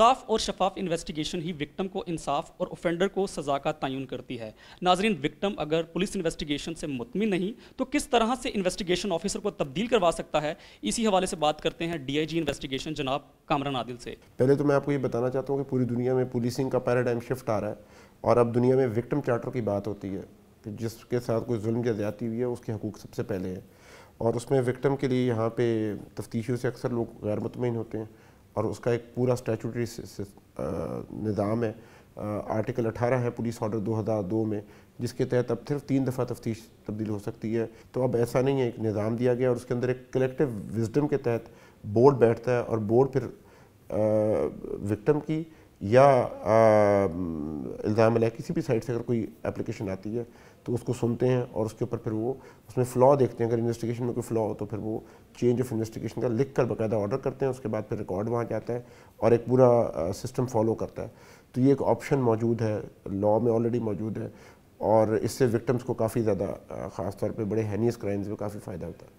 साफ और शफाफ इन्वेस्टिगेशन ही विक्टम को इंसाफ और ऑफेंडर को सज़ा का तयन करती है नाजरीन विक्टम अगर पुलिस इन्वेस्टिगेशन से मुतमिन नहीं तो किस तरह से इन्वेस्टिगेशन ऑफिसर को तब्दील करवा सकता है इसी हवाले से बात करते हैं डी आई जी इन्वेस्टिगेशन जनाब कामरान आदिल से पहले तो मैं आपको ये बताना चाहता हूँ कि पूरी दुनिया में पुलिसिंग का पैराडाइम शिफ्ट आ रहा है और अब दुनिया में विक्टम चार्टर की बात होती है कि जिसके साथ कोई जुल्म या ज्यादा हुई है उसके हकूक सबसे पहले हैं और उसमें विक्टम के लिए यहाँ पे तफ्तीशों से अक्सर लोग गैर मुतमिन होते हैं और उसका एक पूरा स्टैचूटरी निज़ाम है आर्टिकल 18 है पुलिस ऑर्डर 2002 में जिसके तहत अब सिर्फ तीन दफ़ा तफ्तीश तब्दील हो सकती है तो अब ऐसा नहीं है एक निज़ाम दिया गया और उसके अंदर एक कलेक्टिव विजडम के तहत बोर्ड बैठता है और बोर्ड फिर विक्टम की या इल्ज़ाम लिया किसी भी साइड से अगर कोई एप्लीकेशन आती है तो उसको सुनते हैं और उसके ऊपर फिर वो उसमें फ़्लॉ देखते हैं अगर इन्वेस्टिगेशन में कोई फ़्लॉ हो तो फिर वो चेंज ऑफ इन्वेस्टिगेशन का लिख कर बाकायदा ऑर्डर करते हैं उसके बाद फिर रिकॉर्ड वहाँ जाता है और एक पूरा सिस्टम फॉलो करता है तो ये एक ऑप्शन मौजूद है लॉ में ऑलरेडी मौजूद है और इससे विक्टम्स को काफ़ी ज़्यादा ख़ास तौर पर बड़े हैनियस क्राइम्स में काफ़ी फ़ायदा होता है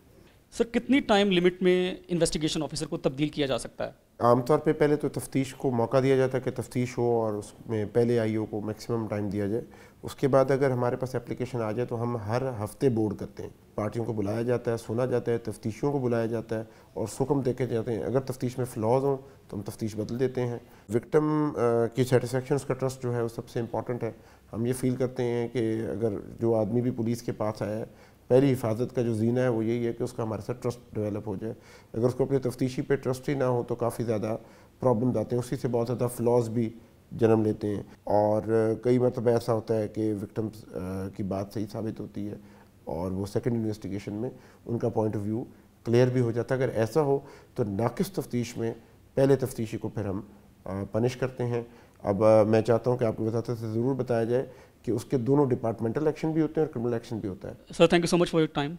सर कितनी टाइम लिमिट में इन्वेस्टिगेशन ऑफिसर को तब्दील किया जा सकता है आमतौर पे पहले तो तफ्तीश को मौका दिया जाता है कि तफ्तीश हो और उसमें पहले आईओ को मैक्सिमम टाइम दिया जाए उसके बाद अगर हमारे पास एप्लीकेशन आ जाए तो हम हर हफ्ते बोर्ड करते हैं पार्टियों को बुलाया जाता है सुना जाता है तफ्तीशियों को बुलाया जाता है और सुकम देखे जाते हैं अगर तफ्तीश में फ्लॉज हों तो हम तफ्तीश बदल देते हैं विक्टम की सेटिसफेक्शन उसका ट्रस्ट जो है वो सबसे इम्पॉर्टेंट है हम ये फील करते हैं कि अगर जो आदमी भी पुलिस के पास आया है पहली हिफाजत का जो जीना है वो यही है कि उसका हमारे साथ ट्रस्ट डेवलप हो जाए अगर उसको अपने तफ्तीशी पे ट्रस्ट ही ना हो तो काफ़ी ज़्यादा प्रॉब्लम आते हैं उसी से बहुत ज़्यादा फ्लॉज भी जन्म लेते हैं और कई मतलब ऐसा होता है कि विक्टम्स की बात सही साबित होती है और वो सेकेंड इन्वेस्टिगेशन में उनका पॉइंट ऑफ व्यू क्लियर भी हो जाता है अगर ऐसा हो तो नाकिस तफ्तीश में पहले तफ्तीशी को फिर हम पनिश करते हैं अब मैं चाहता हूँ कि आपको बताते से ज़रूर बताया जाए कि उसके दोनों डिपार्टमेंटल एक्शन भी होते हैं और क्रिमिनल एक्शन भी होता है sir thank you so much for your time